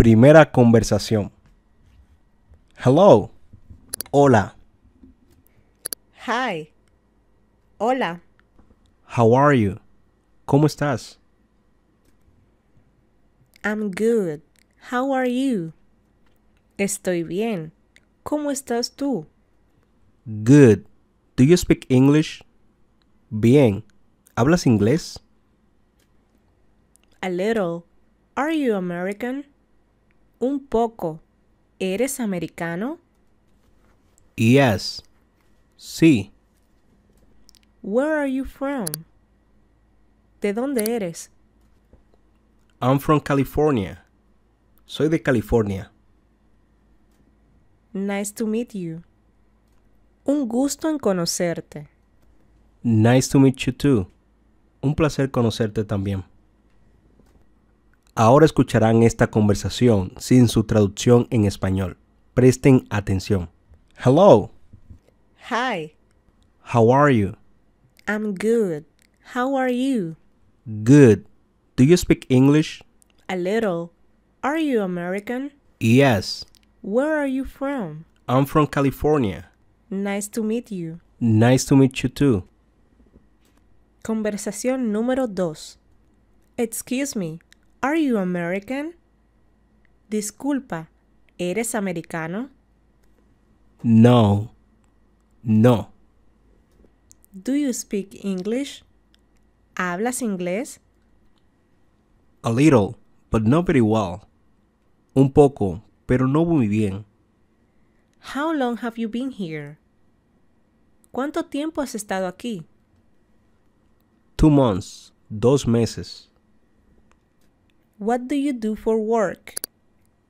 primera conversación. Hello. Hola. Hi. Hola. How are you? ¿Cómo estás? I'm good. How are you? Estoy bien. ¿Cómo estás tú? Good. Do you speak English? Bien. ¿Hablas inglés? A little. Are you American? un poco. ¿Eres americano? Yes. Sí. Where are you from? ¿De dónde eres? I'm from California. Soy de California. Nice to meet you. Un gusto en conocerte. Nice to meet you too. Un placer conocerte también. Ahora escucharán esta conversación sin su traducción en español. Presten atención. Hello. Hi. How are you? I'm good. How are you? Good. Do you speak English? A little. Are you American? Yes. Where are you from? I'm from California. Nice to meet you. Nice to meet you too. Conversación número 2. Excuse me. Are you American? Disculpa, ¿eres americano? No, no. Do you speak English? ¿Hablas inglés? A little, but not very well. Un poco, pero no muy bien. How long have you been here? ¿Cuánto tiempo has estado aquí? Two months, dos meses. What do you do for work?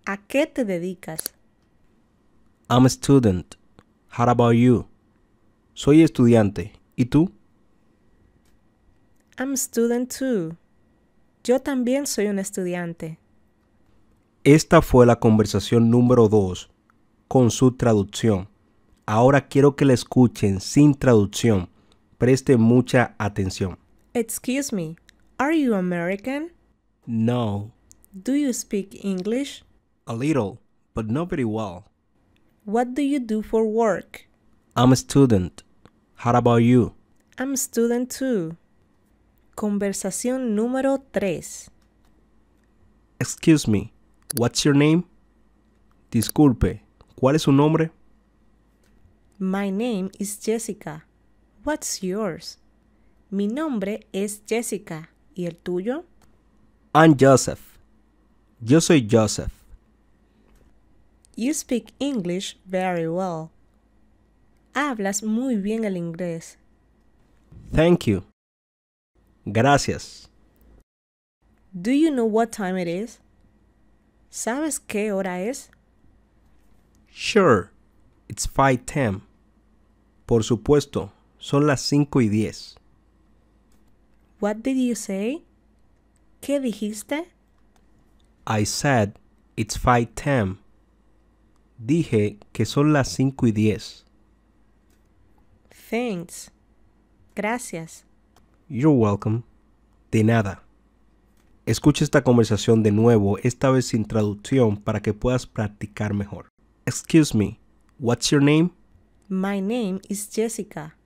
¿A qué te dedicas? I'm a student. How about you? Soy estudiante. ¿Y tú? I'm a student too. Yo también soy un estudiante. Esta fue la conversación número 2 con su traducción. Ahora quiero que la escuchen sin traducción. Preste mucha atención. Excuse me, are you American? No. Do you speak English? A little, but not very well. What do you do for work? I'm a student. How about you? I'm a student too. Conversación número 3. Excuse me, what's your name? Disculpe, ¿cuál es su nombre? My name is Jessica. What's yours? Mi nombre es Jessica. ¿Y el tuyo? I'm Joseph. Yo soy Joseph. You speak English very well. Hablas muy bien el inglés. Thank you. Gracias. Do you know what time it is? ¿Sabes qué hora es? Sure. It's 5:10. Por supuesto, son las 5 y 10. What did you say? ¿Qué dijiste? I said it's 5:10. Dije que son las 5 y 10. Thanks. Gracias. You're welcome. De nada. Escucha esta conversación de nuevo, esta vez sin traducción, para que puedas practicar mejor. Excuse me, what's your name? My name is Jessica.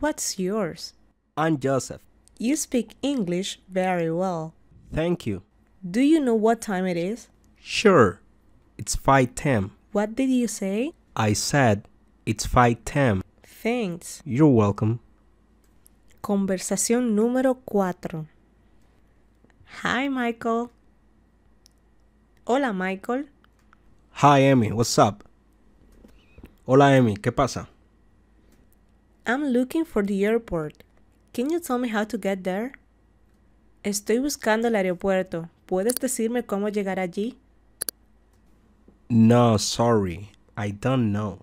What's yours? I'm Joseph. You speak English very well. Thank you. Do you know what time it is? Sure. It's 5.10. What did you say? I said it's 5.10. Thanks. You're welcome. Conversación número 4. Hi, Michael. Hola, Michael. Hi, Emmy. What's up? Hola, Emmy. ¿Qué pasa? I'm looking for the airport. Can you tell me how to get there? Estoy buscando el aeropuerto. ¿Puedes decirme cómo llegar allí? No, sorry. I don't know.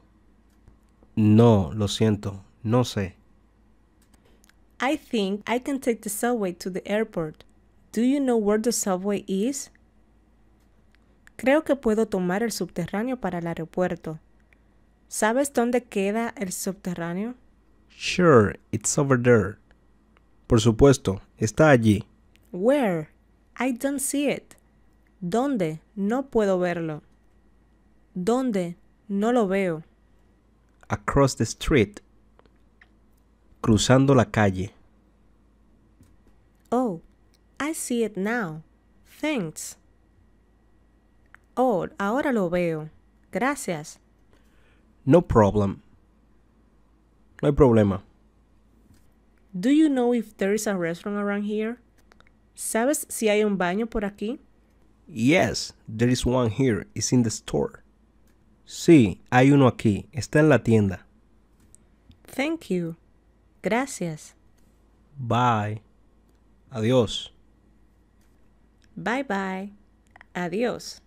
No, lo siento. No sé. I think I can take the subway to the airport. Do you know where the subway is? Creo que puedo tomar el subterráneo para el aeropuerto. ¿Sabes dónde queda el subterráneo? Sure, it's over there. Por supuesto, está allí. Where? I don't see it. ¿Dónde? No puedo verlo. ¿Dónde? No lo veo. Across the street. Cruzando la calle. Oh, I see it now. Thanks. Oh, ahora lo veo. Gracias. No problem. No hay problema. Do you know if there is a restaurant around here? ¿Sabes si hay un baño por aquí? Yes, there is one here. It's in the store. Sí, hay uno aquí. Está en la tienda. Thank you. Gracias. Bye. Adiós. Bye bye. Adiós.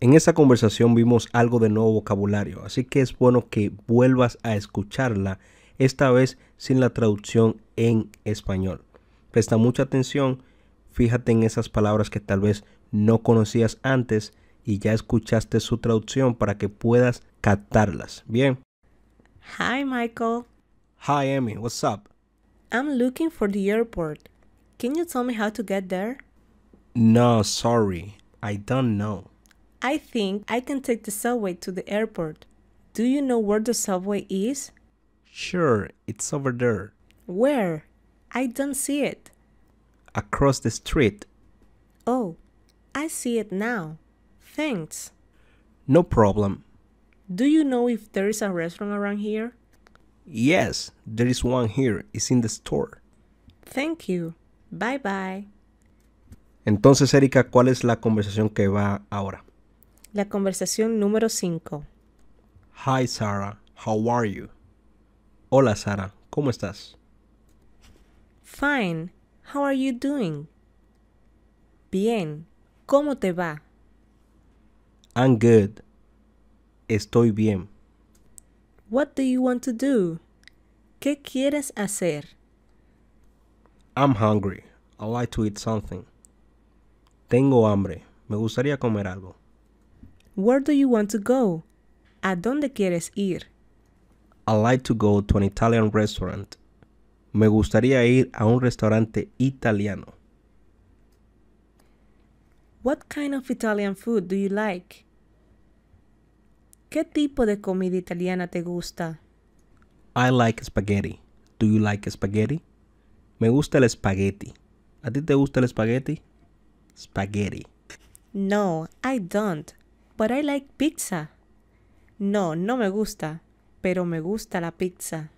En esa conversación vimos algo de nuevo vocabulario, así que es bueno que vuelvas a escucharla, esta vez sin la traducción en español. Presta mucha atención, fíjate en esas palabras que tal vez no conocías antes y ya escuchaste su traducción para que puedas captarlas. Bien. Hi, Michael. Hi, amy What's up? I'm looking for the airport. Can you tell me how to get there? No, sorry. I don't know. I think I can take the subway to the airport. Do you know where the subway is? Sure, it's over there. Where? I don't see it. Across the street. Oh, I see it now. Thanks. No problem. Do you know if there is a restaurant around here? Yes, there is one here. It's in the store. Thank you. Bye bye. Entonces, Erika, ¿cuál es la conversación que va ahora? La conversación número 5. Hi, Sara. How are you? Hola, Sara. ¿Cómo estás? Fine. How are you doing? Bien. ¿Cómo te va? I'm good. Estoy bien. What do you want to do? ¿Qué quieres hacer? I'm hungry. I would like to eat something. Tengo hambre. Me gustaría comer algo. Where do you want to go? ¿A dónde quieres ir? I would like to go to an Italian restaurant. Me gustaría ir a un restaurante italiano. What kind of Italian food do you like? ¿Qué tipo de comida italiana te gusta? I like spaghetti. Do you like spaghetti? Me gusta el spaghetti. ¿A ti te gusta el spaghetti? Spaghetti. No, I don't. But I like pizza. No, no me gusta, pero me gusta la pizza.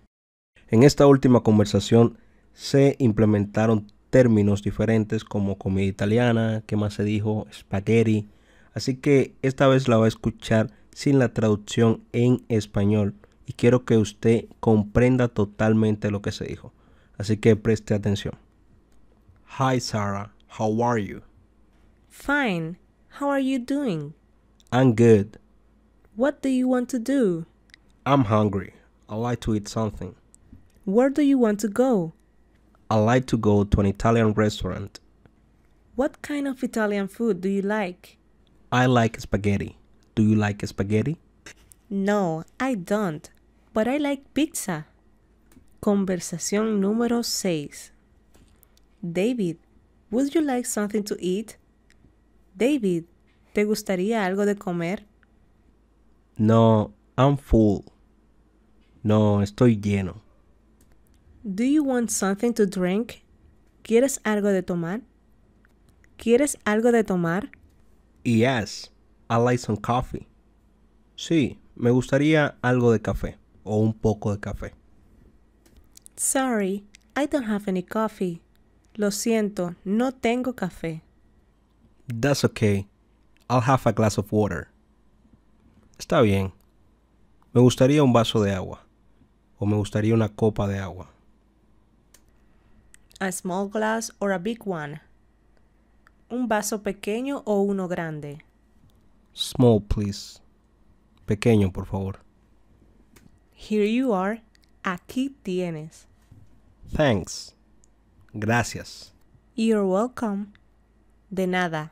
En esta última conversación se implementaron términos diferentes como comida italiana, que más se dijo, spaghetti. Así que esta vez la va a escuchar sin la traducción en español y quiero que usted comprenda totalmente lo que se dijo. Así que preste atención. Hi Sarah, how are you? Fine. How are you doing? I'm good. What do you want to do? I'm hungry. I'd like to eat something. Where do you want to go? I like to go to an Italian restaurant. What kind of Italian food do you like? I like spaghetti. Do you like spaghetti? No, I don't. But I like pizza. Conversación número 6. David, would you like something to eat? David, ¿te gustaría algo de comer? No, I'm full. No, estoy lleno. Do you want something to drink? ¿Quieres algo de tomar? ¿Quieres algo de tomar? Yes, I like some coffee. Sí, me gustaría algo de café o un poco de café. Sorry, I don't have any coffee. Lo siento, no tengo café. That's okay. I'll have a glass of water. Está bien. Me gustaría un vaso de agua. O me gustaría una copa de agua a small glass or a big one? Un vaso pequeño o uno grande? Small, please. Pequeño, por favor. Here you are. Aquí tienes. Thanks. Gracias. You're welcome. De nada.